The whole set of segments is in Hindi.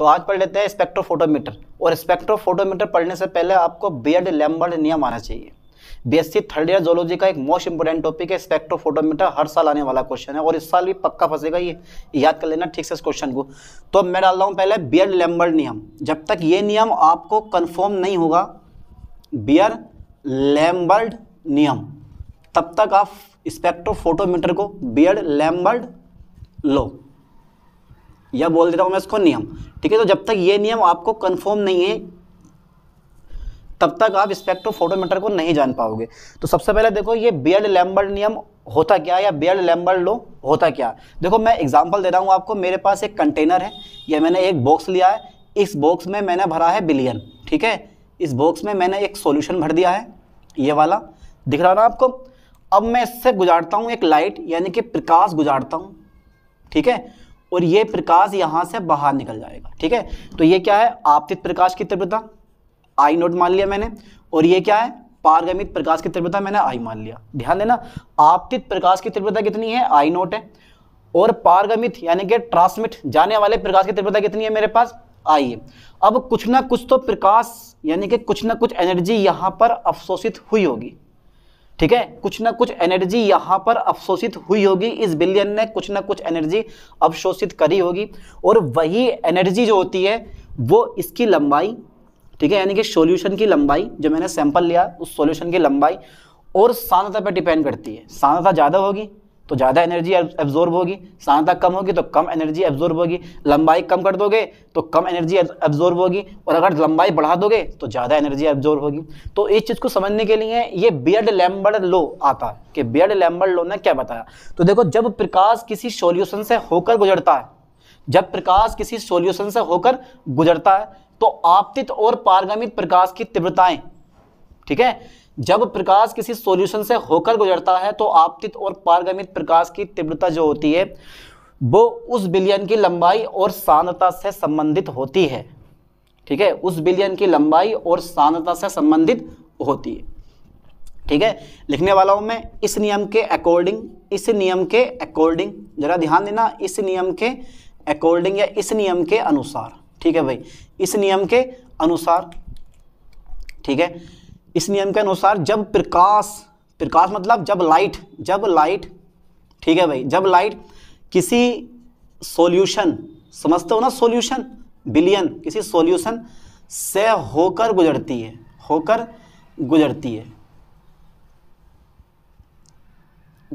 तो आज पढ़ लेते हैं स्पेक्ट्रोफोटोमीटर और स्पेक्ट्रोफोटोमीटर पढ़ने से पहले आपको बियड लैम्बर्ड नियम आना चाहिए बीएससी थर्ड ईयर जोलॉजी का एक मोस्ट इंपोर्टेंट टॉपिक है स्पेक्ट्रोफोटोमीटर हर साल आने वाला क्वेश्चन है और इस साल भी पक्का फंसेगा ये याद कर लेना ठीक से इस क्वेश्चन को तो मैं डाल रहा हूँ पहले बियर लैम्बर्ड नियम जब तक ये नियम आपको कन्फर्म नहीं होगा बियर लैम्बर्ड नियम तब तक आप स्पेक्ट्रोफोटोमीटर को बियर लैम्बर्ड लो या बोल देता हूँ मैं इसको नियम ठीक है तो जब तक ये नियम आपको कन्फर्म नहीं है तब तक आप स्पेक्ट्रो फोटोमीटर को नहीं जान पाओगे तो सबसे पहले देखो ये बियर्ड लैम्बर्ड नियम होता क्या या बियर्ड लैम्बर्ड लो होता क्या देखो मैं एग्जांपल दे रहा हूँ आपको मेरे पास एक कंटेनर है या मैंने एक बॉक्स लिया है इस बॉक्स में मैंने भरा है बिलियन ठीक है इस बॉक्स में मैंने एक सोल्यूशन भर दिया है ये वाला दिख रहा ना आपको अब मैं इससे गुजारता हूँ एक लाइट यानी कि प्रकाश गुजारता हूँ ठीक है और ये प्रकाश यहां से बाहर निकल जाएगा ठीक है तो ये क्या है आपतित प्रकाश की तीव्रता आई नोट मान लिया मैंने और ये क्या है पारगमित प्रकाश की तीव्रता मैंने आई मान लिया ध्यान देना आपतित प्रकाश की तीव्रता कितनी है आई नोट है और पारगमित यानी कि ट्रांसमिट जाने वाले प्रकाश की तीव्रता कितनी है मेरे पास आई है अब कुछ ना कुछ तो प्रकाश यानी कि कुछ ना कुछ एनर्जी यहां पर अवशोषित हुई होगी ठीक है कुछ ना कुछ एनर्जी यहाँ पर अवशोषित हुई होगी इस बिलियन ने कुछ ना कुछ एनर्जी अवशोषित करी होगी और वही एनर्जी जो होती है वो इसकी लंबाई ठीक है यानी कि सॉल्यूशन की लंबाई जो मैंने सैंपल लिया उस सॉल्यूशन की लंबाई और सांद्रता पर डिपेंड करती है सांद्रता ज़्यादा होगी तो ज़्यादा एनर्जी एब्जॉर्ब होगी सांद्रता कम होगी तो कम एनर्जी एब्जॉर्ब होगी लंबाई कम कर दोगे तो कम एनर्जी एब्जॉर्ब होगी और अगर लंबाई बढ़ा दोगे तो ज़्यादा एनर्जी एब्जॉर्ब होगी तो इस चीज़ को समझने के लिए ये बियड लैम्बर्ड लो आता है कि बियड लैम्बर्ड लो ने क्या बताया तो देखो जब प्रकाश किसी सोल्यूशन से होकर गुजरता है जब प्रकाश किसी सोल्यूशन से होकर गुजरता है तो आपतित और पारगमित प्रकाश की तीव्रताएं ठीक है जब प्रकाश किसी सॉल्यूशन से होकर गुजरता है तो आपतित और पारगमित प्रकाश की तीव्रता जो होती है वो उस बिलियन की लंबाई और सांद्रता से संबंधित होती है ठीक है उस बिलियन की लंबाई और सांद्रता से संबंधित होती है ठीक है लिखने वाला हूं मैं इस नियम के अकॉर्डिंग इस नियम के अकॉर्डिंग जरा ध्यान देना इस नियम के अकॉर्डिंग या इस नियम के अनुसार ठीक है भाई इस नियम के अनुसार ठीक है इस नियम के अनुसार जब प्रकाश प्रकाश मतलब जब लाइट जब लाइट ठीक है भाई जब लाइट किसी सॉल्यूशन समझते हो ना सॉल्यूशन बिलियन किसी सॉल्यूशन से होकर गुजरती है होकर गुजरती है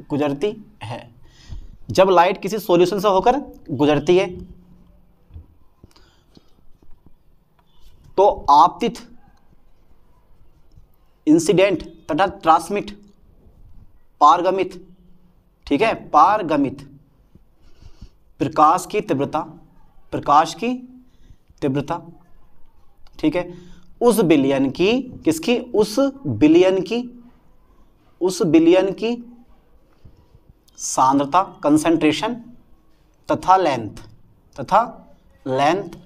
गुजरती है जब लाइट किसी सॉल्यूशन से होकर गुजरती है तो आपतित इंसिडेंट तथा ट्रांसमिट पारगमित ठीक है पारगमित प्रकाश की तीव्रता प्रकाश की तीव्रता ठीक है उस बिलियन की किसकी उस बिलियन की उस बिलियन की सांद्रता कंसंट्रेशन तथा लेंथ तथा लेंथ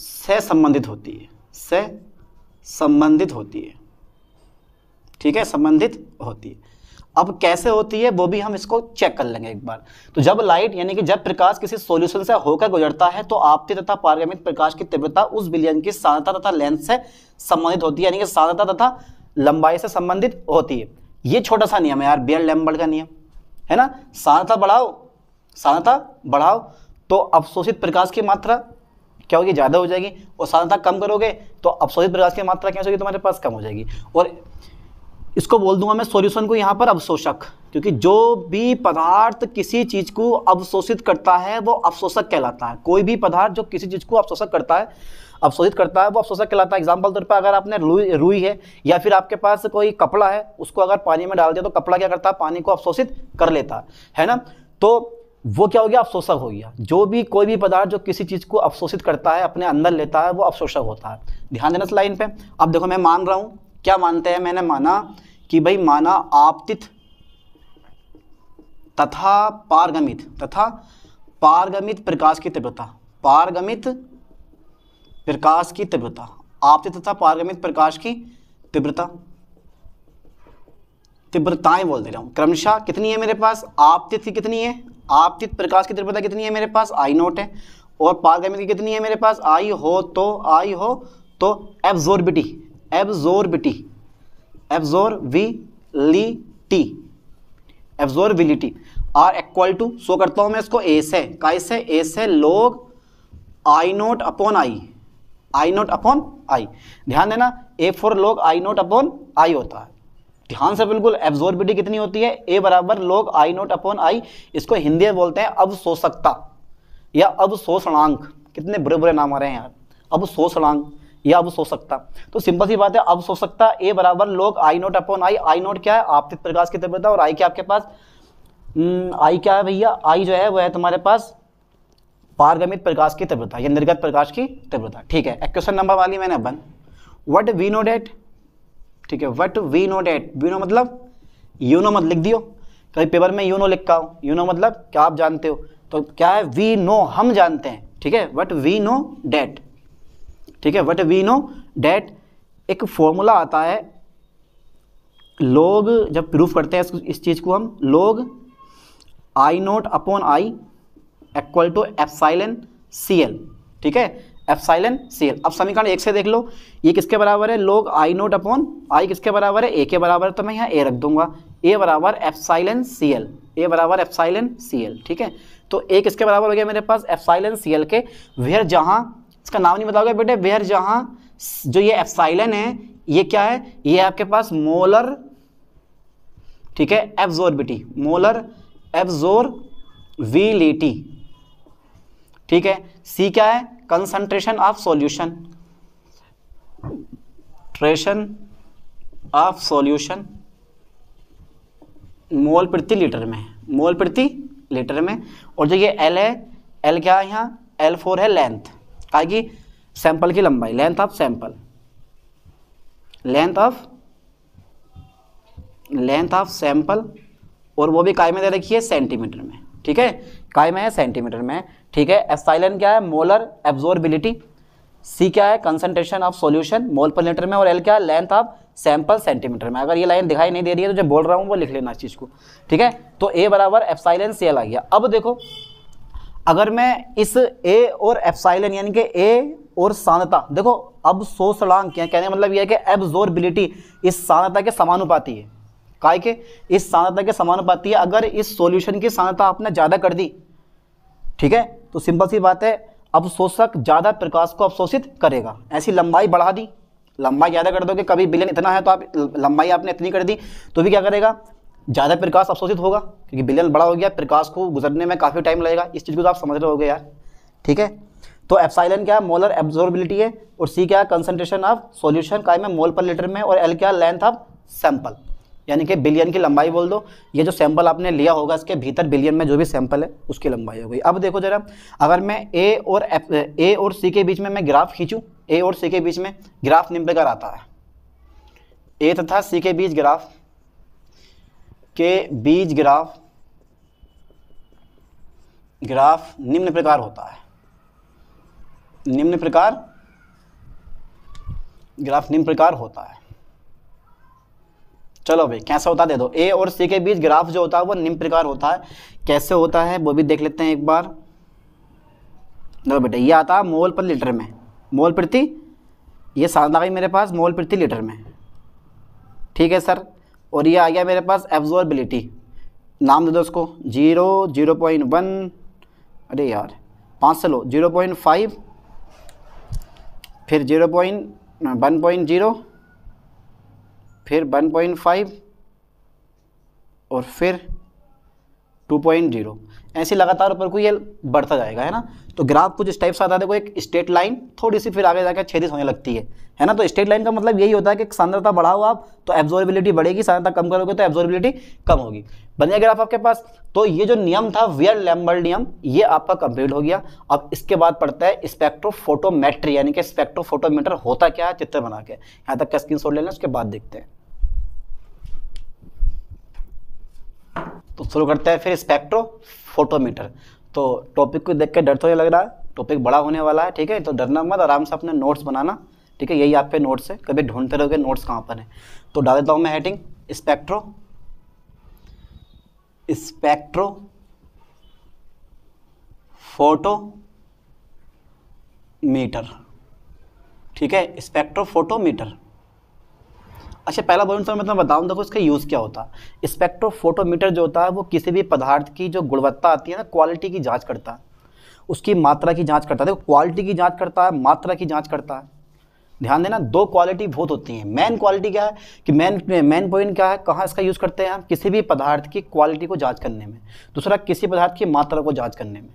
से संबंधित होती है से संबंधित होती है ठीक है संबंधित होती है अब कैसे होती है वो भी हम इसको चेक कर लेंगे एक बार तो जब लाइट यानी कि जब प्रकाश किसी सॉल्यूशन से होकर गुजरता है तो आपती तथा पारगमित प्रकाश की तीव्रता उस विलयन की सांद्रता तथा लेंथ से संबंधित होती है यानी कि सांद्रता तथा लंबाई से संबंधित होती है ये छोटा सा नियम है यार बियर लैम्बर्ड का नियम है ना सांद्रता बढ़ाओ सांद्रता बढ़ाओ तो अवशोषित प्रकाश की मात्रा क्या होगी ज़्यादा हो जाएगी और साधनता कम करोगे तो अवशोषित प्रकाश की मात्रा क्या हो जाएगी तुम्हारे पास कम हो जाएगी और इसको बोल दूंगा मैं सॉल्यूशन को यहाँ पर अवशोषक क्योंकि जो भी पदार्थ किसी चीज़ को अवशोषित करता है वो अवशोषक कहलाता है कोई भी पदार्थ जो किसी चीज़ को अवशोषक करता है अवशोषित करता है वो अवशोषक कहलाता है एग्जाम्पल तौर पर अगर आपने रुई रुई है या फिर आपके पास कोई कपड़ा है उसको अगर पानी में डाल दिया तो कपड़ा क्या करता है पानी को अवशोषित कर लेता है ना तो वो क्या हो गया अवशोषक हो गया जो भी कोई भी पदार्थ जो किसी चीज़ को अवशोषित करता है अपने अंदर लेता है वो अवशोषक होता है ध्यान देना इस लाइन पे अब देखो मैं मान रहा हूँ क्या मानते हैं मैंने माना कि भाई माना आपतित तथा पारगमित तथा पारगमित प्रकाश की तीव्रता पारगमित प्रकाश की तीव्रता आपतित तथा पारगमित प्रकाश की तीव्रता तीव्रताएं बोल दे रहा हूँ क्रमशः कितनी है मेरे पास आपतित की कितनी है आपतित प्रकाश की तीव्रता कितनी है मेरे पास आई नोट है और पारगम्यता की कितनी है मेरे पास आई हो तो आई हो तो absorptivity absorptivity absorptivity absorptivity are equal to so करता हूं मैं इसको ए से काय से ए से लोग I naught upon I I naught upon I ध्यान देना ए फॉर लोग आई नोट अपॉन आई होता है ध्यान से बिल्कुल एब्जॉर्बिटी कितनी होती है ए बराबर लोग आई नोट अपॉन आई इसको हिंदी में बोलते हैं अब शोषकता या अब शोषणांक कितने बुरे बुरे नाम आ रहे हैं यार अब शोषणांक या अब सो सकता तो सिंपल सी बात है अब सो सकता ए बराबर लोग I naught upon I I naught क्या है आपतित प्रकाश की तीव्रता और आई क्या आपके पास आई हम्म, क्या है भैया आई जो है वह है तुम्हारे पास पारगमित प्रकाश की तीव्रता या निर्गत प्रकाश की तीव्रता ठीक है क्वेश्चन नंबर वाली मैंने बन वट वी नो डेट ठीक है what we know that we know मतलब यू नो मत लिख दियो कभी पेपर में यू नो का हो यू नो मतलब क्या आप जानते हो तो क्या है वी नो हम जानते हैं ठीक है वट वी नो डेट ठीक है वट वी नो डेट एक फॉर्मूला आता है लोग जब प्रूफ करते हैं इस चीज़ को हम लोग I naught upon I equal to epsilon C L ठीक है एफसाइलन सेल अब समीकरण एक से देख लो ये किसके बराबर है लोग आई नोट अपॉन आई किसके बराबर है ए के बराबर तो मैं यहाँ ए रख दूंगा ए बराबर एफसाइलन सी एल ए बराबर एफसाइलन सी एल ठीक है तो ए किसके बराबर हो गया मेरे पास एफसाइलन सी एल के वेयर जहाँ इसका नाम नहीं बताओगे बेटे वेयर जहाँ जो ये एफसाइलन है ये क्या है ये आपके पास मोलर ठीक है एब्जोर्बिटी मोलर एब्जोर ठीक है सी क्या है कंसंट्रेशन ऑफ सॉल्यूशन ट्रेशन ऑफ सॉल्यूशन मोल प्रति लीटर में मोल प्रति लीटर में और जो ये एल है एल क्या है यहाँ एल फोर है लेंथ कहा कि सैंपल की लंबाई length of sample length of length of sample और वो भी काय में दे रखी है सेंटीमीटर में ठीक है काय में है सेंटीमीटर में ठीक है एप्साइलन क्या है मोलर एब्जॉर्बिलिटी सी क्या है कंसंट्रेशन ऑफ सॉल्यूशन मोल पर लीटर में और एल क्या है लेंथ ऑफ सैंपल सेंटीमीटर में अगर ये लाइन दिखाई नहीं दे रही है तो जब बोल रहा हूँ वो लिख लेना इस चीज़ को ठीक है तो ए बराबर एप्साइलन सी एल आ गया अब देखो अगर मैं इस ए और एप्साइलन यानी कि ए और सांद्रता देखो अब सो सड़ांग क्या कहने का मतलब यह है कि एब्जोर्बिलिटी इस सांद्रता के समानुपाती है काय के इस सांद्रता के समानुपाती है अगर इस सॉल्यूशन की सांद्रता आपने ज़्यादा कर दी ठीक है तो सिंपल सी बात है अवशोषक ज़्यादा प्रकाश को अवशोषित करेगा ऐसी लंबाई बढ़ा दी लंबाई ज़्यादा कर दो कभी बिलियन इतना है तो आप लंबाई आपने इतनी कर दी तो भी क्या करेगा ज़्यादा प्रकाश अवशोषित होगा क्योंकि बिलियन बड़ा हो गया प्रकाश को गुजरने में काफ़ी टाइम लगेगा इस चीज़ को तो आप समझ रहे हो यार ठीक है तो एप्साइलन क्या है मोलर एब्जॉर्बिलिटी है और सी क्या है कंसनट्रेशन ऑफ सोल्यूशन का मोल पर लीटर में और एल क्या लेंथ ऑफ सैंपल यानी कि बिलियन की लंबाई बोल दो ये जो सैंपल आपने लिया होगा इसके भीतर बिलियन में जो भी सैंपल है उसकी लंबाई हो गई अब देखो जरा अगर मैं ए और ए और सी के बीच में मैं ग्राफ खींचूँ ए और सी के बीच में ग्राफ निम्न प्रकार आता है ए तथा सी के बीच ग्राफ के बीच ग्राफ ग्राफ निम्न प्रकार होता है निम्न प्रकार ग्राफ निम्न प्रकार होता है चलो भाई कैसा होता दे दो ए और सी के बीच ग्राफ जो होता है वो निम्न प्रकार होता है कैसे होता है वो भी देख लेते हैं एक बार देखो बेटा ये आता है मोल पर लीटर में मोल प्रति ये सांदा गई मेरे पास मोल प्रति लीटर में ठीक है सर और ये आ गया मेरे पास एब्जॉर्बिलिटी नाम दे दो उसको जीरो जीरो पॉइंट वन अरे यार पाँच से लो जीरो पॉइंट फाइव फिर zero point one point zero फिर 1.5 और फिर 2.0 ऐसे लगातार ऊपर को ये बढ़ता जाएगा है ना तो ग्राफ कुछ इस से आता है देखो एक स्टेट लाइन थोड़ी सी फिर आगे जाकर छेदित होने लगती है है ना तो स्टेट लाइन का मतलब यही होता है कि सांद्रता बढ़ाओ आप तो एब्जॉर्बिलिटी बढ़ेगी सांद्रता कम करोगे तो एब्जॉर्बिलिटी कम होगी बन गया ग्राफ आपके पास तो ये जो नियम था वियर लैम्बर्ड नियम ये आपका कंप्लीट हो गया अब इसके बाद पड़ता है स्पेक्ट्रोफोटोमेट्री यानी कि स्पेक्ट्रोफोटोमीटर होता क्या है चित्र बना के यहाँ तक का स्क्रीन ले लें उसके बाद देखते हैं तो शुरू करते हैं फिर स्पेक्ट्रो फोटोमीटर तो टॉपिक को देख के डर तो ये लग रहा है टॉपिक बड़ा होने वाला है ठीक है तो डरना मत आराम से अपने नोट्स बनाना ठीक है यही आपके नोट्स है कभी ढूंढते रहोगे नोट्स कहाँ पर हैं तो डाल देता हूँ मैं heading spectro spectrophotometer ठीक है स्पेक्ट्रो फोटोमीटर अच्छा पहला पॉइंट सर मतलब बताऊँ देखो इसका यूज़ क्या होता है स्पेक्ट्रोफोटोमीटर जो होता है वो किसी भी पदार्थ की जो गुणवत्ता आती है ना क्वालिटी की जाँच करता है उसकी मात्रा की जाँच करता है देखो क्वालिटी की जाँच करता है मात्रा की जाँच करता है ध्यान देना दो क्वालिटी बहुत होती हैं मेन क्वालिटी क्या है कि मेन मेन पॉइंट क्या है कहाँ इसका यूज़ करते हैं हम किसी भी पदार्थ की क्वालिटी को जांच करने में दूसरा किसी पदार्थ की मात्रा को जांच करने में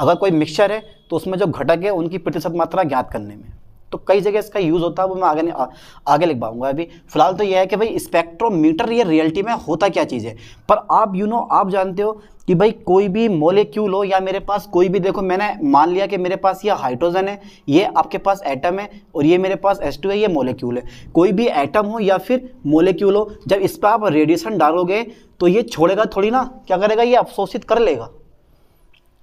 अगर कोई मिक्सचर है तो उसमें जो घटक है उनकी प्रतिशत मात्रा ज्ञात करने में तो कई जगह इसका यूज़ होता है वो मैं आगे आ, आगे लिख पाऊंगा अभी फिलहाल तो यह है कि भाई स्पेक्ट्रोमीटर ये रियलिटी में होता क्या चीज़ है पर आप यू you नो know, आप जानते हो कि भाई कोई भी मोलिक्यूल हो या मेरे पास कोई भी देखो मैंने मान लिया कि मेरे पास ये हाइड्रोजन है ये आपके पास एटम है और ये मेरे पास एस है ये मोलिक्यूल है कोई भी एटम हो या फिर मोलिक्यूल हो जब इस पर आप रेडिएशन डालोगे तो ये छोड़ेगा थोड़ी ना क्या करेगा ये अवशोषित कर लेगा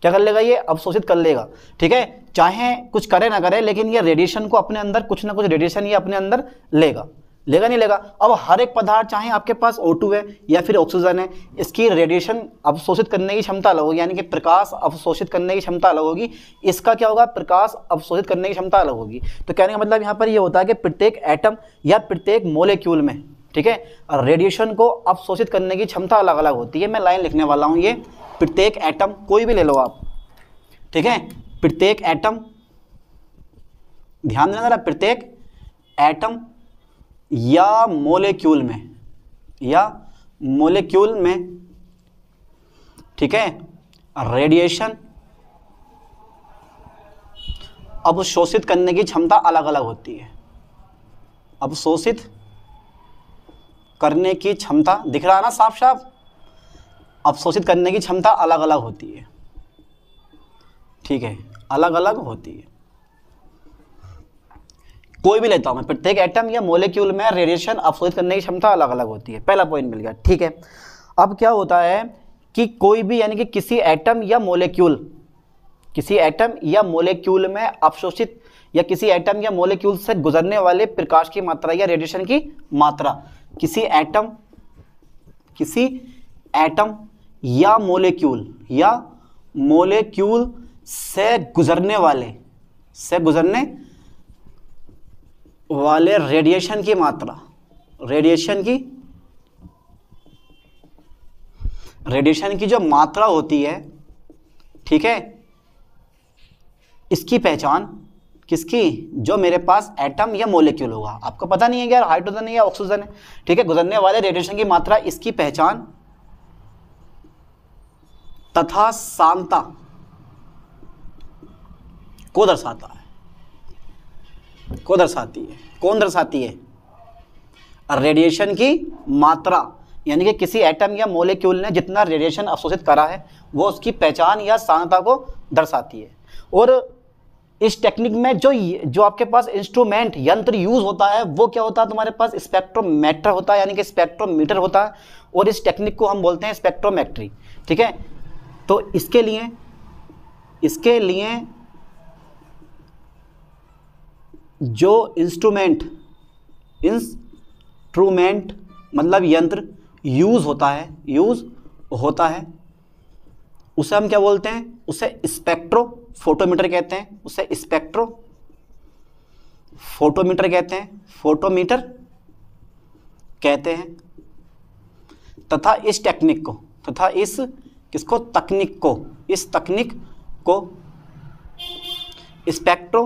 क्या कर लेगा ये अवशोषित कर लेगा ठीक है चाहे कुछ करे ना करे लेकिन ये रेडिएशन को अपने अंदर कुछ ना कुछ रेडिएशन ये अपने अंदर लेगा लेगा नहीं लेगा अब हर एक पदार्थ चाहे आपके पास O2 है या फिर ऑक्सीजन है इसकी रेडिएशन अवशोषित करने की क्षमता अलग होगी यानी कि प्रकाश अवशोषित करने की क्षमता अलग होगी इसका क्या होगा प्रकाश अवशोषित करने की क्षमता अलग होगी तो कहने का मतलब यहाँ पर यह होता है कि प्रत्येक एटम या प्रत्येक मोलिक्यूल में ठीक है रेडिएशन को अवशोषित करने की क्षमता अलग अलग होती है मैं लाइन लिखने वाला हूँ ये प्रत्येक एटम कोई भी ले लो आप ठीक है प्रत्येक एटम ध्यान देना प्रत्येक एटम या मोलेक्यूल में या मोलेक्यूल में ठीक है रेडिएशन अब शोषित करने की क्षमता अलग अलग होती है अब शोषित करने की क्षमता दिख रहा है ना साफ साफ अब शोषित करने की क्षमता अलग अलग होती है ठीक है अलग अलग होती है कोई भी लेता हूं मैं प्रत्येक एटम या मोलिक्यूल में रेडिएशन अवशोषित करने की क्षमता अलग अलग होती है पहला पॉइंट मिल गया ठीक है अब क्या होता है कि कोई भी यानी कि किसी एटम या मोलिक्यूल किसी एटम या मोलिक्यूल में अवशोषित या किसी एटम या मोलिक्यूल से गुजरने वाले प्रकाश की मात्रा या रेडिएशन की मात्रा किसी एटम किसी एटम या मोलिक्यूल या मोलिक्यूल से गुजरने वाले से गुजरने वाले रेडिएशन की मात्रा रेडिएशन की रेडिएशन की जो मात्रा होती है ठीक है इसकी पहचान किसकी जो मेरे पास एटम या मोलिक्यूल होगा आपको पता नहीं है यार हाइड्रोजन है या ऑक्सीजन है ठीक है गुजरने वाले रेडिएशन की मात्रा इसकी पहचान तथा सांता को दर्शाता है को दर्शाती है कौन दर्शाती है रेडिएशन की मात्रा यानी कि किसी एटम या मोलिक्यूल ने जितना रेडिएशन अवशोषित करा है वो उसकी पहचान या सांद्रता को दर्शाती है और इस टेक्निक में जो जो आपके पास इंस्ट्रूमेंट यंत्र यूज होता है वो क्या होता है तुम्हारे पास स्पेक्ट्रोमीटर होता है यानी कि स्पेक्ट्रोमीटर होता है और इस टेक्निक को हम बोलते हैं स्पेक्ट्रोमेट्री ठीक है तो इसके लिए इसके लिए जो इंस्ट्रूमेंट इंस्ट्रूमेंट मतलब यंत्र यूज़ होता है यूज़ होता है उसे हम क्या बोलते हैं उसे स्पेक्ट्रो फोटोमीटर कहते हैं उसे स्पेक्ट्रो फोटोमीटर कहते हैं फोटोमीटर कहते हैं तथा इस टेक्निक को तथा इस किसको तकनीक को इस तकनीक को स्पेक्ट्रो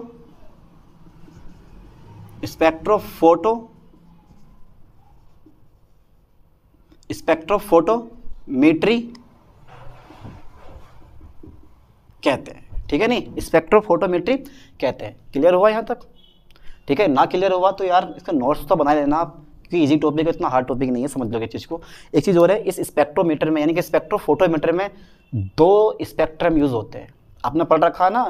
स्पेक्ट्रोफोटो स्पेक्ट्रोफोटोमेट्री कहते हैं ठीक है नहीं स्पेक्ट्रोफोटोमेट्री कहते हैं क्लियर हुआ यहाँ तक ठीक है ना क्लियर हुआ तो यार इसका नोट्स तो बना लेना आप क्योंकि इजी टॉपिक है इतना हार्ड टॉपिक नहीं है समझ लोगे चीज़ को एक चीज़ और है इस स्पेक्ट्रोमीटर में यानी कि स्पेक्ट्रोफोटोमीटर में दो स्पेक्ट्रम यूज़ होते हैं आपने पढ़ रखा है ना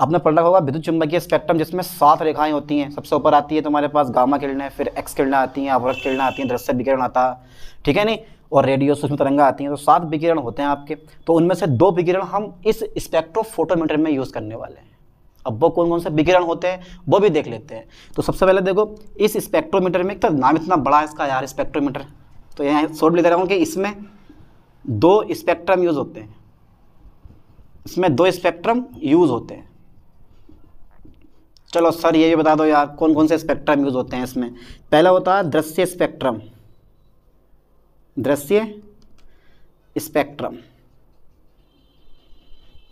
आपने पढ़ रखा होगा विद्युत चुंबकीय स्पेक्ट्रम जिसमें सात रेखाएं होती हैं सबसे ऊपर आती है तुम्हारे पास गामा किरणें फिर एक्स किरणें आती हैं अवरक्त किरणें आती हैं दृश्य विकिरण आता है ठीक है नहीं और रेडियो सूक्ष्म तरंगा आती हैं तो सात विकिरण होते हैं आपके तो उनमें से दो विकिरण हम इस स्पेक्ट्रोफोटोमीटर में यूज़ करने वाले हैं अब वो कौन कौन से विकिरण होते हैं वो भी देख लेते हैं तो सबसे पहले देखो इस स्पेक्ट्रोमीटर में एक तो नाम इतना बड़ा है इसका यार स्पेक्ट्रोमीटर तो यहाँ छोड़ लेते रहा हूँ कि इसमें दो स्पेक्ट्रम यूज़ होते हैं इसमें दो स्पेक्ट्रम यूज़ होते हैं चलो सर ये भी बता दो यार कौन कौन से स्पेक्ट्रम यूज़ होते हैं इसमें पहला होता है दृश्य स्पेक्ट्रम दृश्य स्पेक्ट्रम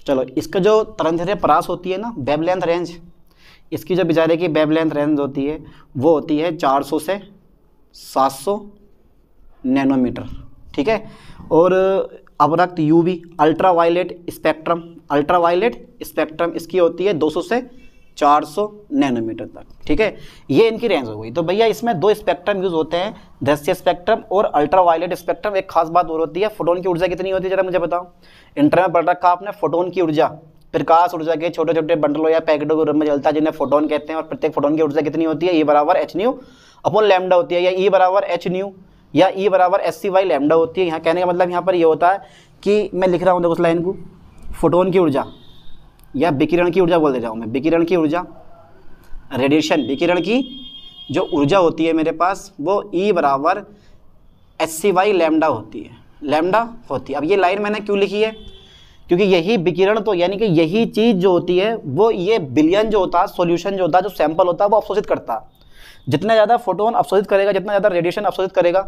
चलो इसका जो तरंग परास होती है ना बेबलेंथ रेंज इसकी जो बेचारे की वेबलेंथ रेंज होती है वो होती है 400 से 700 नैनोमीटर ठीक है और अवरक्त UV ultraviolet spectrum ultraviolet spectrum इसकी होती है 200 से 400 नैनोमीटर तक ठीक है ये इनकी रेंज हो गई तो भैया इसमें दो स्पेक्ट्रम यूज होते हैं दृश्य स्पेक्ट्रम और अल्ट्रावायलेट स्पेक्ट्रम एक खास बात और होती है फोटोन की ऊर्जा कितनी होती है जरा मुझे बताओ इंटर में पढ़ रखा आपने फोटोन की ऊर्जा प्रकाश ऊर्जा के छोटे छोटे बंडलों या पैकेटों के रूप में जलता है जिन्हें फोटोन कहते हैं और प्रत्येक फोटोन की ऊर्जा कितनी होती है ई e बराबर एच न्यू अपॉन लेमडा होती है या ई e बराबर एच न्यू या ई e बराबर एस सी वाई लेमडा होती है यहाँ कहने का मतलब यहाँ पर ये यह होता है कि मैं लिख रहा हूँ देखो उस लाइन को फोटोन की ऊर्जा या विकिरण की ऊर्जा बोल दे रहा हूँ मैं विकिरण की ऊर्जा रेडिएशन विकिरण की जो ऊर्जा होती है मेरे पास वो ई e बराबर एस सी वाई लेमडा होती है लेमडा होती है अब ये लाइन मैंने क्यों लिखी है क्योंकि यही विकिरण तो यानी कि यही चीज़ जो होती है वो ये बिलियन जो होता है सोल्यूशन जो होता है जो सैंपल होता है वो अवशोषित करता है जितना ज़्यादा फोटोन अवशोधित करेगा जितना ज़्यादा रेडिएशन अवशोधित करेगा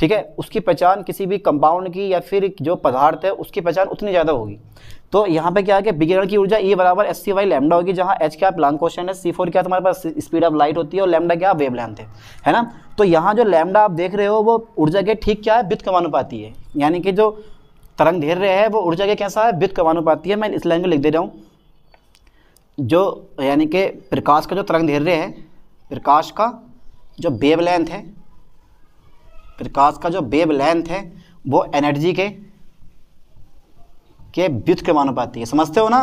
ठीक है उसकी पहचान किसी भी कंपाउंड की या फिर जो पदार्थ है उसकी पहचान उतनी ज़्यादा होगी तो यहाँ पे क्या है कि विकिरण की ऊर्जा ई e बराबर एस सी वाई लैमडा होगी जहाँ एच क्या प्लान क्वेश्चन है सी फोर क्या तुम्हारे पास स्पीड ऑफ लाइट होती है और लैमडा क्या वेव लेंथ है है ना तो यहाँ जो लैमडा आप देख रहे हो वो ऊर्जा के ठीक क्या है वित्त कमानुपाती है यानी कि जो तरंग घेर रहे हैं वो ऊर्जा के कैसा है वित्त कमानुपाती है मैं इस लाइन को लिख दे रहा हूँ जो यानी कि प्रकाश का जो तरंग रहे है प्रकाश का जो बेब लेंथ है प्रकाश का जो बेब लेंथ है वो एनर्जी के के व्युत के मानुपाती है समझते हो ना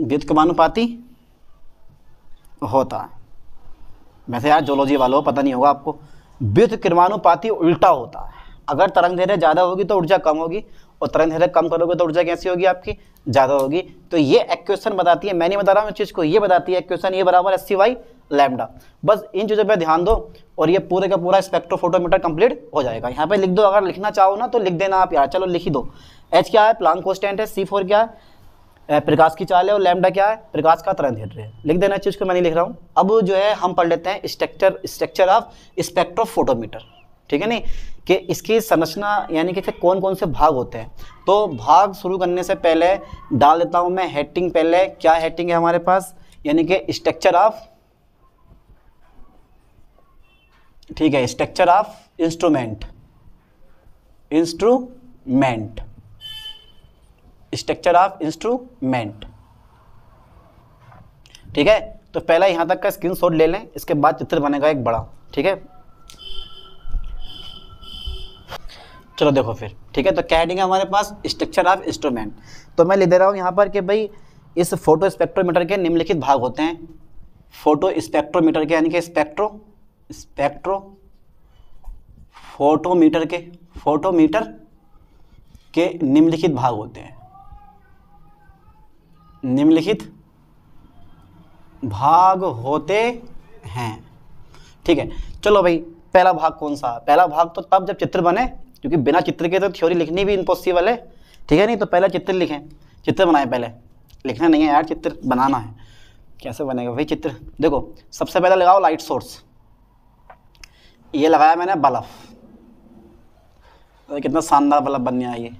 व्युत के मानुपाती होता है वैसे यार जोलॉजी वालों पता नहीं होगा आपको व्युत किरमानुपाती उल्टा होता है अगर तरंग दैर्य ज़्यादा होगी तो ऊर्जा कम होगी और तुरंत कम करोगे तो ऊर्जा कैसी होगी आपकी ज़्यादा होगी तो ये एक्वेशन बताती है मैं नहीं बता रहा हूँ इस चीज़ को ये बताती है एक्वेशन ये बराबर एस सी वाई लैमडा बस इन चीज़ों पर ध्यान दो और ये पूरे का पूरा स्पेक्ट्रोफोटोमीटर कंप्लीट हो जाएगा यहाँ पे लिख दो अगर लिखना चाहो ना तो लिख देना आप यार चलो लिख दो एच क्या है प्लान कॉन्स्टेंट है सी फोर क्या है प्रकाश की चाल है और लैमडा क्या है प्रकाश का तरंग थिएटर है लिख देना चीज़ को मैं नहीं लिख रहा हूँ अब जो है हम पढ़ लेते हैं स्ट्रक्चर स्ट्रक्चर ऑफ स्पेक्ट्रोफोटोमीटर ठीक है नहीं कि इसकी संरचना यानी कि इसके कौन कौन से भाग होते हैं तो भाग शुरू करने से पहले डाल देता हूं मैं हेटिंग पहले क्या हेटिंग है हमारे पास यानी कि स्ट्रक्चर ऑफ ठीक है structure of instrument instrument structure of instrument ठीक है तो पहला यहां तक का शॉट ले लें इसके बाद चित्र बनेगा एक बड़ा ठीक है चलो देखो फिर ठीक है तो क्या हेडिंग है हमारे पास स्ट्रक्चर ऑफ इंस्ट्रूमेंट तो मैं ले दे रहा हूँ यहाँ पर कि भाई इस फोटो स्पेक्ट्रोमीटर के निम्नलिखित भाग होते हैं फोटो स्पेक्ट्रोमीटर के यानी कि स्पेक्ट्रो स्पेक्ट्रो फोटोमीटर के फोटोमीटर के निम्नलिखित भाग होते हैं निम्नलिखित भाग होते हैं ठीक है चलो भाई पहला भाग कौन सा पहला भाग तो तब जब चित्र बने क्योंकि बिना चित्र के तो थ्योरी लिखनी भी इम्पॉसिबल है ठीक है नहीं तो पहले चित्र लिखें चित्र बनाएं पहले लिखना नहीं है यार चित्र बनाना है कैसे बनेगा भाई चित्र देखो सबसे पहले लगाओ लाइट सोर्स ये लगाया मैंने बल्ब तो कितना शानदार बल्ब बन गया ये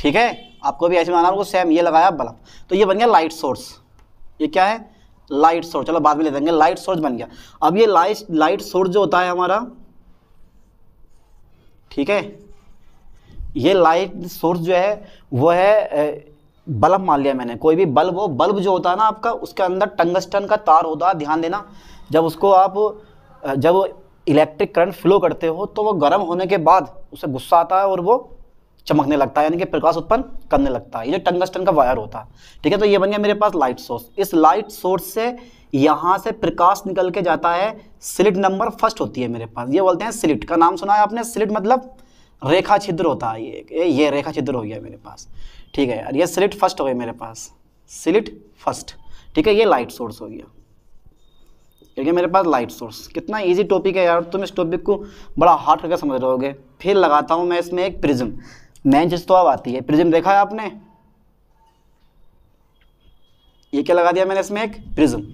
ठीक है आपको भी ऐसे बनाना आपको सेम ये लगाया बल्ब तो ये बन गया लाइट सोर्स ये क्या है लाइट सोर्स चलो बाद में ले देंगे लाइट सोर्स बन गया अब ये लाइट लाइट सोर्स जो होता है हमारा ठीक है ये लाइट सोर्स जो है वो है बल्ब मान लिया मैंने कोई भी बल्ब हो बल्ब जो होता है ना आपका उसके अंदर टंगस्टन का तार होता है ध्यान देना जब उसको आप जब इलेक्ट्रिक करंट फ्लो करते हो तो वो गर्म होने के बाद उसे गुस्सा आता है और वो चमकने लगता है यानी कि प्रकाश उत्पन्न करने लगता है ये जो टंगस्टन का वायर होता है ठीक है तो ये बन गया मेरे पास लाइट सोर्स इस लाइट सोर्स से यहां से प्रकाश निकल के जाता है स्लिट नंबर फर्स्ट होती है मेरे पास ये बोलते हैं स्लिट का नाम सुना है आपने स्लिट मतलब रेखा छिद्र होता है ये ये रेखा छिद्र हो गया मेरे पास ठीक है यार ये स्लिट फर्स्ट हो गया मेरे पास स्लिट फर्स्ट ठीक है ये लाइट सोर्स हो गया ठीक है मेरे पास लाइट सोर्स कितना इजी टॉपिक है यार तुम इस टॉपिक को बड़ा हार्ड करके समझ रहे गे फिर लगाता हूँ मैं इसमें एक प्रिज्म मेन चीज़ तो अब आती है प्रिज्म देखा है आपने ये क्या लगा दिया मैंने इसमें एक प्रिज्म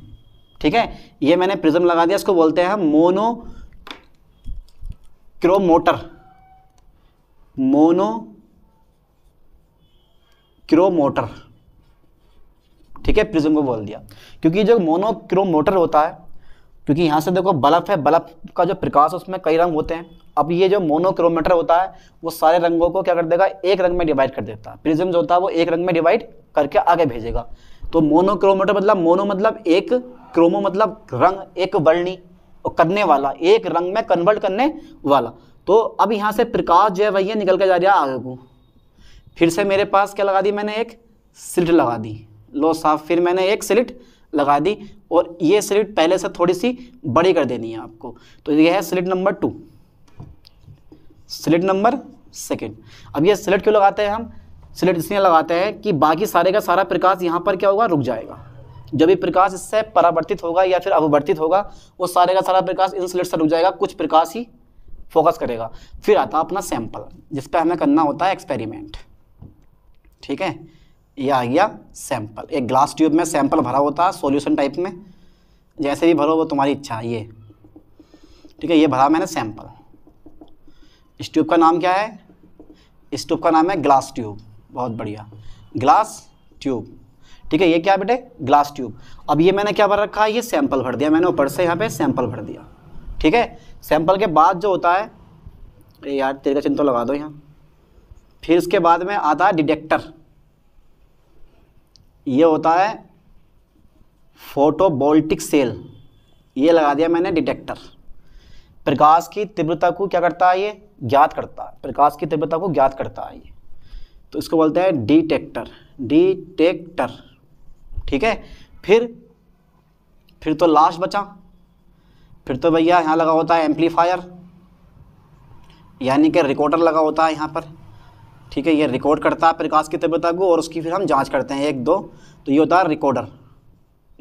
ठीक है ये मैंने प्रिज्म लगा दिया इसको बोलते हैं हम मोनो क्रोमोटर मोनो क्रोमोटर ठीक है प्रिज्म को बोल दिया क्योंकि जो मोनोक्रोमोटर होता है क्योंकि यहां से देखो बल्ब है बल्ब का जो प्रकाश उसमें कई रंग होते हैं अब ये जो मोनोक्रोमीटर होता है वो सारे रंगों को क्या कर देगा एक रंग में डिवाइड कर देता है प्रिज्म जो होता है वो एक रंग में डिवाइड करके आगे भेजेगा तो मोनोक्रोमीटर मतलब मोनो मतलब एक क्रोमो मतलब रंग एक वर्णी करने वाला एक रंग में कन्वर्ट करने वाला तो अब यहाँ से प्रकाश जो है वही निकल के जा रहा आगे को फिर से मेरे पास क्या लगा दी मैंने एक स्लिट लगा दी लो साफ फिर मैंने एक स्लिट लगा दी और ये स्लिट पहले से थोड़ी सी बड़ी कर देनी है आपको तो ये है slit number two slit number second अब ये स्लिट क्यों लगाते हैं हम स्लिट इसलिए लगाते हैं कि बाकी सारे का सारा प्रकाश यहाँ पर क्या होगा रुक जाएगा जो भी प्रकाश इससे परावर्तित होगा या फिर अवर्तित होगा वो सारे का सारा प्रकाश इन स्लेट से रुक जाएगा कुछ प्रकाश ही फोकस करेगा फिर आता अपना सैंपल जिस पर हमें करना होता है एक्सपेरिमेंट ठीक है यह आ गया सैंपल एक ग्लास ट्यूब में सैंपल भरा होता है सोल्यूशन टाइप में जैसे भी भरो वो तुम्हारी इच्छा है ये ठीक है ये भरा मैंने सैंपल इस ट्यूब का नाम क्या है इस ट्यूब का नाम है ग्लास ट्यूब बहुत बढ़िया ग्लास ट्यूब ठीक है ये क्या बेटे ग्लास ट्यूब अब ये मैंने क्या भर रखा है ये सैंपल भर दिया मैंने ऊपर से यहाँ पे सैंपल भर दिया ठीक है सैंपल के बाद जो होता है अरे यार तेरे का चिंतो लगा दो यहाँ फिर उसके बाद में आता है डिटेक्टर ये होता है फोटोबोल्टिक सेल ये लगा दिया मैंने डिटेक्टर प्रकाश की तीव्रता को क्या करता है ये ज्ञात करता है प्रकाश की तीव्रता को ज्ञात करता है ये तो इसको बोलते हैं डिटेक्टर डिटेक्टर ठीक है फिर फिर तो लास्ट बचा फिर तो भैया यहाँ लगा होता है एम्पलीफायर यानी कि रिकॉर्डर लगा होता है यहाँ पर ठीक है ये रिकॉर्ड करता है प्रकाश की तबियत को और उसकी फिर हम जांच करते हैं एक दो तो ये होता है रिकॉर्डर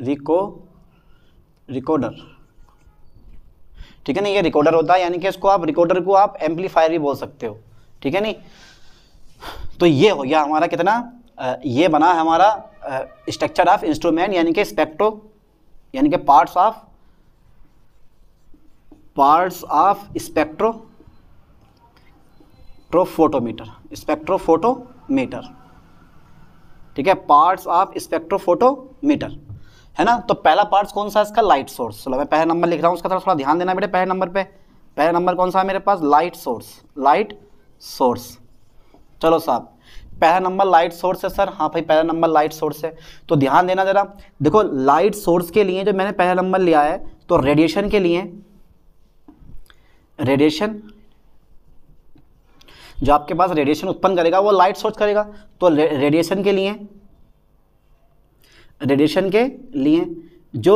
रिको रिकॉर्डर ठीक है ना ये रिकॉर्डर होता है यानी कि इसको आप रिकॉर्डर को आप एम्पलीफायर भी बोल सकते हो ठीक है नहीं तो ये हो गया हमारा कितना ये बना हमारा स्ट्रक्चर ऑफ इंस्ट्रूमेंट यानी कि स्पेक्ट्रो यानी कि parts of parts of spectro spectrophotometer spectrophotometer ठीक है पार्ट्स ऑफ स्पेक्ट्रोफोटोमीटर है ना तो पहला पार्ट्स कौन सा है इसका लाइट सोर्स चलो मैं पहला नंबर लिख रहा हूँ उसका थोड़ा ध्यान देना बेटे पहले नंबर पे पहला नंबर कौन सा है मेरे पास लाइट सोर्स लाइट सोर्स चलो साहब पहला नंबर लाइट सोर्स है सर हाँ भाई पहला नंबर लाइट सोर्स है तो ध्यान देना ज़रा देखो लाइट सोर्स के लिए जो मैंने पहला नंबर लिया है तो रेडिएशन के लिए रेडिएशन जो आपके पास रेडिएशन उत्पन्न करेगा वो लाइट सोर्स करेगा तो रेडिएशन के लिए रेडिएशन के लिए जो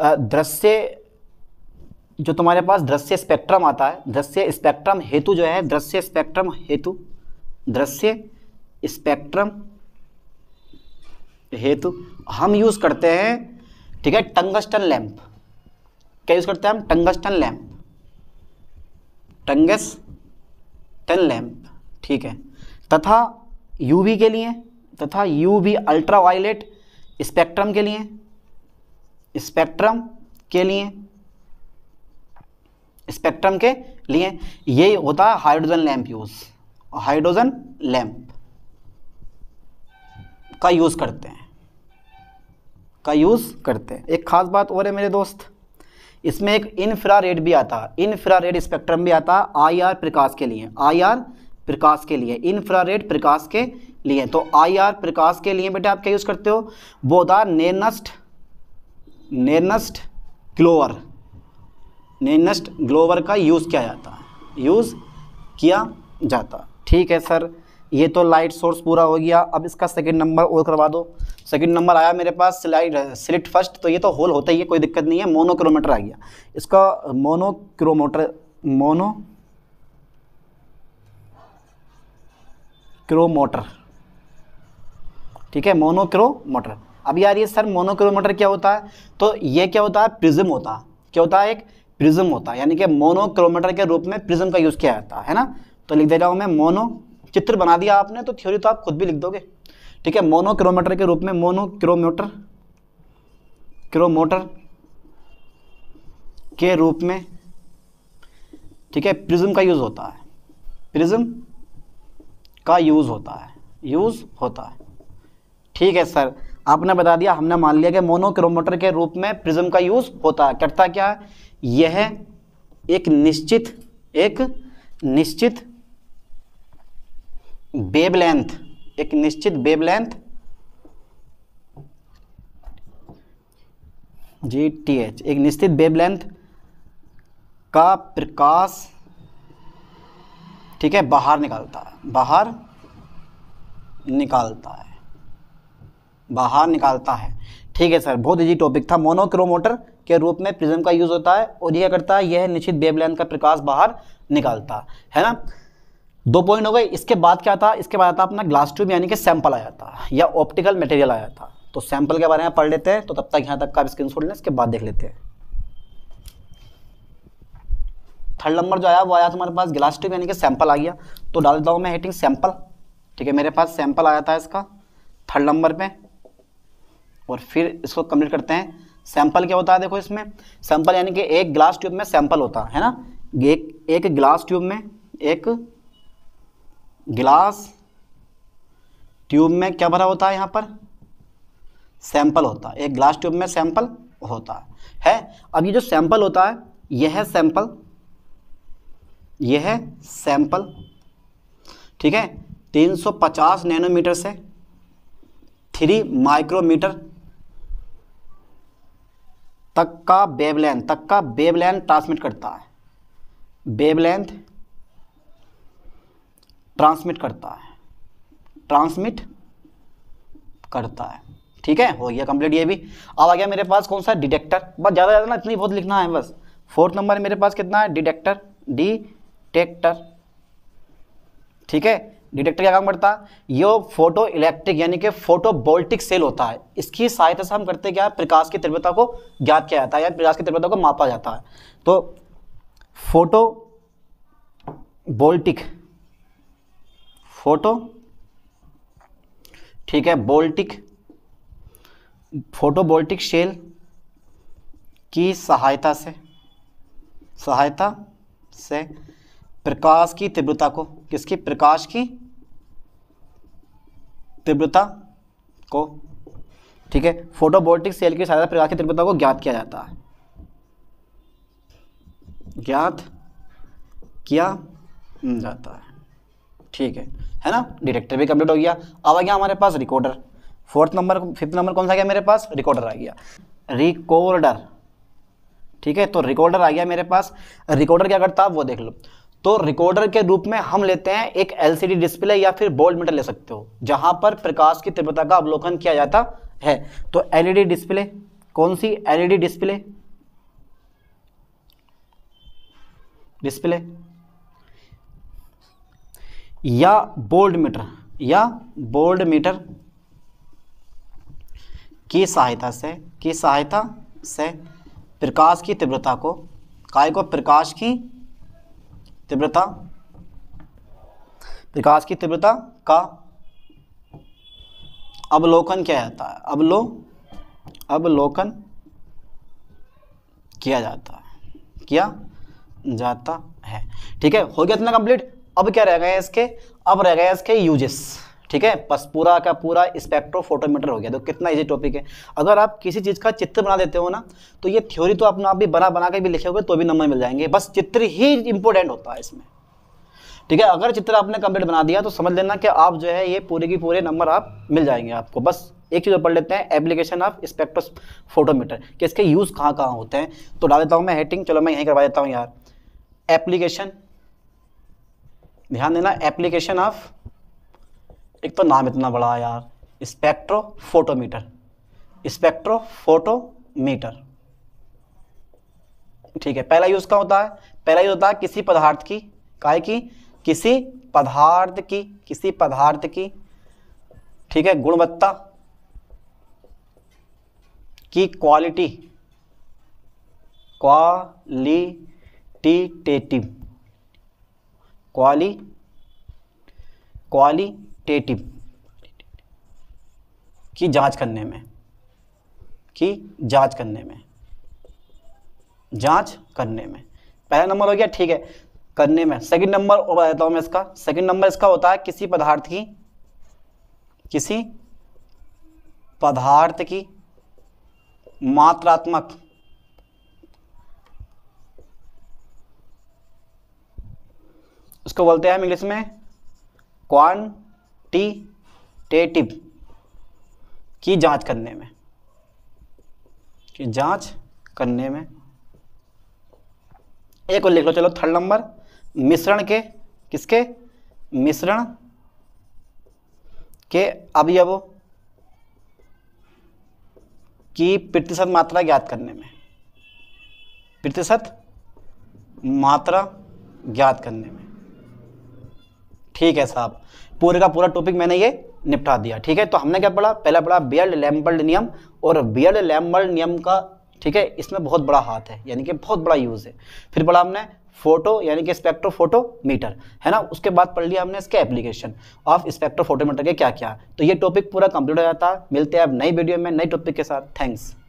दृश्य जो तुम्हारे पास दृश्य स्पेक्ट्रम आता है दृश्य स्पेक्ट्रम हेतु जो है दृश्य स्पेक्ट्रम हेतु दृश्य स्पेक्ट्रम हेतु हम यूज़ करते हैं ठीक है टंगस्टन लैंप क्या यूज़ करते हैं हम tungsten lamp tungsten lamp ठीक है तथा यूवी के लिए तथा यूवी अल्ट्रावायलेट स्पेक्ट्रम के लिए स्पेक्ट्रम के लिए स्पेक्ट्रम के लिए ये होता है hydrogen lamp use hydrogen lamp का यूज़ करते हैं का यूज़ करते हैं एक ख़ास बात और है मेरे दोस्त इसमें एक इन्फ्रा भी आता है इन्फ्रा रेड स्पेक्ट्रम भी आता है आई आर प्रकाश के लिए आई आर प्रकाश के लिए इन्फ्रा रेड प्रकाश के लिए तो आई आर प्रकाश के लिए बेटे आप क्या यूज़ करते हो बोधा Nernst Nernst glower Nernst glower का यूज़ किया जाता है यूज़ किया जाता ठीक है सर ये तो लाइट सोर्स पूरा हो गया अब इसका सेकंड नंबर और करवा दो सेकंड नंबर आया मेरे पास स्लाइड स्लिट फर्स्ट तो ये तो होल होता ही है कोई दिक्कत नहीं है मोनोक्रोमीटर आ गया इसका मोनोक्रोमोटर मोनो क्रोमोटर ठीक है मोनोक्रोमोटर अब यार ये सर मोनोक्रोमोटर क्या होता है तो ये क्या होता है प्रिज्म होता है क्या होता है एक प्रिज्म होता है यानी कि मोनोक्रोमीटर के रूप में प्रिज्म का यूज़ किया जाता है ना तो लिख दे रहा हूँ मैं मोनो चित्र बना दिया आपने तो थ्योरी तो आप खुद भी लिख दोगे ठीक है मोनोक्रोमीटर के रूप में मोनोक्रोमीटर क्रोमोटर के रूप में ठीक है प्रिज्म का यूज होता है प्रिज्म का यूज होता है यूज होता है ठीक है सर आपने बता दिया हमने मान लिया कि मोनोक्रोमोटर के रूप में प्रिज्म का यूज होता है करता क्या है यह एक निश्चित एक निश्चित वेवलेंथ एक निश्चित वेवलेंथ जी टी एच एक निश्चित वेवलेंथ का प्रकाश ठीक है बाहर निकालता है बाहर निकालता है बाहर निकालता है ठीक है सर बहुत इजी टॉपिक था मोनोक्रोमोटर के रूप में प्रिज्म का यूज़ होता है और यह करता है यह निश्चित वेवलेंथ का प्रकाश बाहर निकालता है ना दो पॉइंट हो गए इसके बाद क्या था इसके बाद आता अपना ग्लास ट्यूब यानी कि सैंपल आया था या ऑप्टिकल मटेरियल आया था तो सैंपल के बारे में पढ़ लेते हैं तो तब तक यहाँ तक का आप स्क्रीन लें इसके बाद देख लेते हैं थर्ड नंबर जो आया वो आया तुम्हारे पास ग्लास ट्यूब यानी कि सैंपल आ गया तो डाल देता हूँ मैं हेटिंग सैंपल ठीक है मेरे पास सैंपल आया था इसका थर्ड नंबर पे और फिर इसको कम्प्लीट करते हैं सैंपल क्या होता है देखो इसमें सैंपल यानी कि एक ग्लास ट्यूब में सैंपल होता है ना एक एक ग्लास ट्यूब में एक गिलास ट्यूब में क्या भरा होता है यहाँ पर सैंपल होता है एक ग्लास ट्यूब में सैंपल होता है अब ये जो सैंपल होता है यह है सैंपल यह है सैंपल ठीक है 350 नैनोमीटर से 3 माइक्रोमीटर तक का बेबलैन तक का बेबलैंथ ट्रांसमिट करता है बेबलैंथ ट्रांसमिट करता है ट्रांसमिट करता है ठीक है हो गया कंप्लीट ये भी अब आ गया मेरे पास कौन सा है डिटेक्टर बस ज़्यादा ज़्यादा ना इतनी बहुत लिखना है बस फोर्थ नंबर मेरे पास कितना है डिटेक्टर डिटेक्टर ठीक है डिटेक्टर क्या काम करता है ये फोटो इलेक्ट्रिक यानी कि फोटो बोल्टिक सेल होता है इसकी सहायता से हम करते क्या है प्रकाश की तीव्रता को ज्ञात किया जाता है या प्रकाश की तीव्रता को मापा जाता है तो फोटो बोल्टिक फोटो ठीक है बोल्टिक फोटोबोल्टिक शेल की सहायता से सहायता से प्रकाश की तीव्रता को किसकी प्रकाश की तीव्रता को ठीक है फोटोबोल्टिक सेल की सहायता प्रकाश की तीव्रता को ज्ञात किया जाता है ज्ञात किया जाता है ठीक है है ना डिटेक्टर भी कंप्लीट हो गया अब आ गया हमारे पास recorder fourth number fifth number कौन सा गया मेरे पास रिकॉर्डर आ गया रिकॉर्डर ठीक है तो रिकॉर्डर आ गया मेरे पास तो रिकॉर्डर क्या करता है वो देख लो तो रिकॉर्डर के रूप में हम लेते हैं एक एलसीडी डिस्प्ले या फिर बोल्ड मीटर ले सकते हो जहां पर प्रकाश की तीव्रता का अवलोकन किया जाता है तो एलईडी डिस्प्ले e कौन सी एलईडी डिस्प्ले डिस्प्ले या बोल्ड मीटर या बोल्ड मीटर की सहायता से की सहायता से प्रकाश की तीव्रता को काय को प्रकाश की तीव्रता प्रकाश की तीव्रता का अवलोकन किया जाता है अवलो अवलोकन किया जाता है किया जाता है ठीक है हो गया इतना कंप्लीट अब क्या रह गए इसके अब रह गए इसके यूजेस ठीक है बस पूरा का पूरा स्पेक्ट्रोफोटोमीटर हो गया तो कितना इजी टॉपिक है अगर आप किसी चीज़ का चित्र बना देते हो ना तो ये थ्योरी तो अपना आप भी बना बना के भी लिखे होगे तो भी नंबर मिल जाएंगे बस चित्र ही इंपॉर्टेंट होता है इसमें ठीक है अगर चित्र आपने कंप्लीट बना दिया तो समझ लेना कि आप जो है ये पूरे की पूरे नंबर आप मिल जाएंगे आपको बस एक चीज़ पढ़ लेते हैं एप्लीकेशन ऑफ स्पेक्ट्रस फोटोमीटर कि इसके यूज़ कहाँ कहाँ होते हैं तो डाल देता हूँ मैं हेटिंग चलो मैं यहीं करवा देता हूँ यार एप्लीकेशन ध्यान देना एप्लीकेशन ऑफ एक तो नाम इतना बड़ा है यार स्पेक्ट्रो फोटोमीटर स्पेक्ट्रो फोटोमीटर ठीक है पहला यूज क्या होता है पहला यूज होता है किसी पदार्थ की काय की किसी पदार्थ की किसी पदार्थ की ठीक है गुणवत्ता की क्वालिटी क्वालिटेटिव क्वाली क्वालिटेटिव की जांच करने में की जांच करने में जांच करने में पहला नंबर हो गया ठीक है करने में सेकंड नंबर और बता देता हूं मैं इसका सेकंड नंबर इसका होता है किसी पदार्थ की किसी पदार्थ की मात्रात्मक इसको बोलते हैं हम इंग्लिश में क्वांटिटेटिव की जांच करने में की जांच करने में एक और लिख लो चलो थर्ड नंबर मिश्रण के किसके मिश्रण के अब की प्रतिशत मात्रा ज्ञात करने में प्रतिशत मात्रा ज्ञात करने में ठीक है साहब पूरे का पूरा टॉपिक मैंने ये निपटा दिया ठीक है तो हमने क्या पढ़ा पहला पढ़ा बियर्ड लैम्बर्ड नियम और बियर्ड लैम्बर्ड नियम का ठीक है इसमें बहुत बड़ा हाथ है यानी कि बहुत बड़ा यूज़ है फिर पढ़ा हमने फोटो यानी कि स्पेक्ट्रोफोटोमीटर है ना उसके बाद पढ़ लिया हमने इसके एप्लीकेशन ऑफ स्पेक्ट्रोफोटोमीटर के क्या क्या तो ये टॉपिक पूरा कंप्लीट हो जाता है मिलते हैं अब नई वीडियो में नई टॉपिक के साथ थैंक्स